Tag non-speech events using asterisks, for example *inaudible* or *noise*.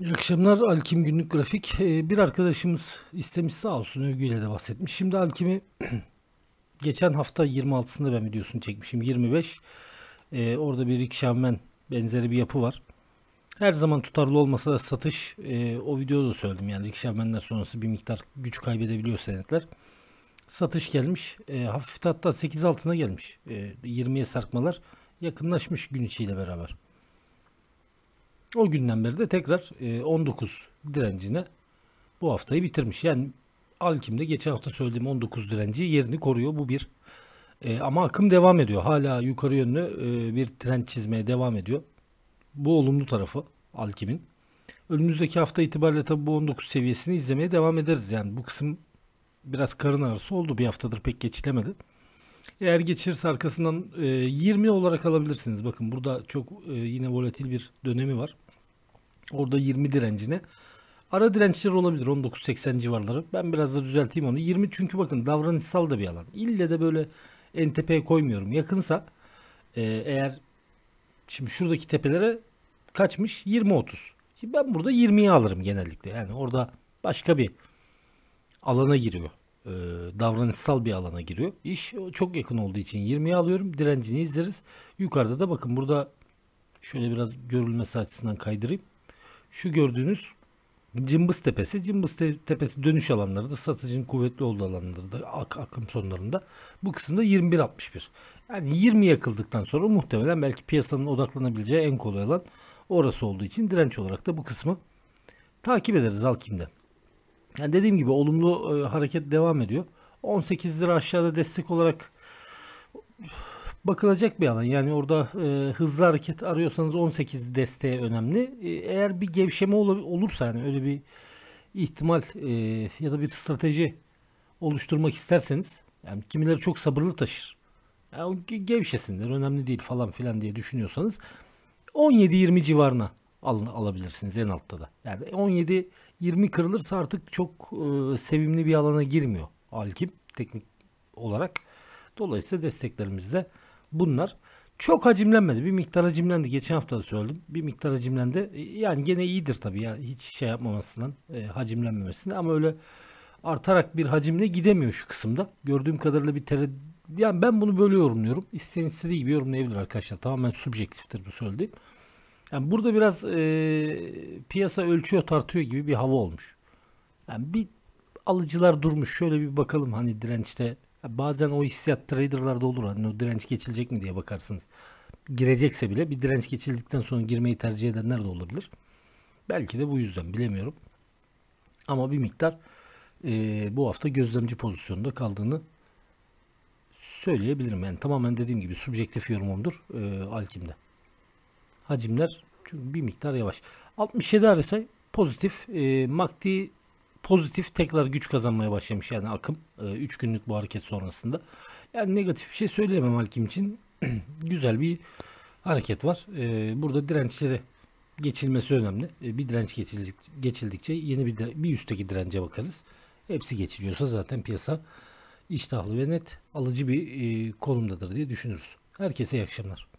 İyi akşamlar Alkim Günlük Grafik. Ee, bir arkadaşımız istemiş sağ olsun övgüyle de bahsetmiş. Şimdi Alkim'i *clears throat* geçen hafta 26'sında ben videosunu çekmişim. 25. Ee, orada bir rikşamen benzeri bir yapı var. Her zaman tutarlı olmasa da satış ee, o videoda da söyledim. Yani Rick sonrası bir miktar güç kaybedebiliyor senetler. Satış gelmiş. hafif hatta 8 altına gelmiş. E, 20'ye sarkmalar yakınlaşmış gün içiyle beraber. O günden beri de tekrar e, 19 direncine bu haftayı bitirmiş. Yani Alkim'de geçen hafta söylediğim 19 direnci yerini koruyor. Bu bir. E, ama akım devam ediyor. Hala yukarı yönlü e, bir trend çizmeye devam ediyor. Bu olumlu tarafı Alkim'in. Önümüzdeki hafta itibariyle tabii bu 19 seviyesini izlemeye devam ederiz. Yani bu kısım biraz karın ağrısı oldu. Bir haftadır pek geçilemedi. Eğer geçirirse arkasından e, 20 olarak alabilirsiniz. Bakın burada çok e, yine volatil bir dönemi var. Orada 20 direncine. Ara dirençler olabilir 19.80 civarları. Ben biraz da düzelteyim onu. 20 çünkü bakın davranışsal da bir alan. İlle de böyle en tepeye koymuyorum. Yakınsa e, eğer şimdi şuradaki tepelere kaçmış? 20-30. Şimdi ben burada 20'yi alırım genellikle. Yani orada başka bir alana giriyor. E, davranışsal bir alana giriyor. İş çok yakın olduğu için 20'ye alıyorum. Direncini izleriz. Yukarıda da bakın burada şöyle biraz görülmesi açısından kaydırayım. Şu gördüğünüz Cımbız Tepesi. Cımbız Tepesi dönüş alanları da satıcının kuvvetli olduğu alanları da ak akım sonlarında. Bu kısımda 21.61. Yani 20 yakıldıktan sonra muhtemelen belki piyasanın odaklanabileceği en kolay alan orası olduğu için direnç olarak da bu kısmı takip ederiz Alkim'de. Yani dediğim gibi olumlu e, hareket devam ediyor. 18 lira aşağıda destek olarak bakılacak bir alan. Yani orada e, hızlı hareket arıyorsanız 18 desteği önemli. E, eğer bir gevşeme ol, olursa yani öyle bir ihtimal e, ya da bir strateji oluşturmak isterseniz yani kimileri çok sabırlı taşır. Yani gevşesinler önemli değil falan filan diye düşünüyorsanız 17-20 civarına alın, alabilirsiniz en altta da. Yani 17-20 kırılırsa artık çok e, sevimli bir alana girmiyor Alkim teknik olarak. Dolayısıyla desteklerimiz de bunlar. Çok hacimlenmedi. Bir miktar hacimlendi. Geçen hafta da söyledim. Bir miktar hacimlendi. E, yani gene iyidir tabii. Yani hiç şey yapmamasından, e, hacimlenmemesinden ama öyle artarak bir hacimle gidemiyor şu kısımda. Gördüğüm kadarıyla bir tereddüt yani ben bunu böyle yorumluyorum. İsteyen istediği gibi yorumlayabilir arkadaşlar. Tamamen subjektiftir bu söylediğim. Yani burada biraz e, piyasa ölçüyor tartıyor gibi bir hava olmuş. Yani bir alıcılar durmuş şöyle bir bakalım hani dirençte. Bazen o hissiyat traderlarda olur hani o direnç geçilecek mi diye bakarsınız. Girecekse bile bir direnç geçildikten sonra girmeyi tercih edenler de olabilir. Belki de bu yüzden bilemiyorum. Ama bir miktar e, bu hafta gözlemci pozisyonunda kaldığını söyleyebilirim. Yani tamamen dediğim gibi subjektif yorumumdur e, Alkim'de hacimler çünkü bir miktar yavaş. 67 RSI pozitif. E, MACD pozitif tekrar güç kazanmaya başlamış yani akım. 3 e, günlük bu hareket sonrasında. Yani negatif bir şey söyleyemem alkim için. *clears throat* Güzel bir hareket var. E, burada dirençleri geçilmesi önemli. E, bir direnç geçildikçe yeni bir, de, bir üstteki dirence bakarız. Hepsi geçiliyorsa zaten piyasa iştahlı ve net alıcı bir e, konumdadır diye düşünürüz. Herkese iyi akşamlar.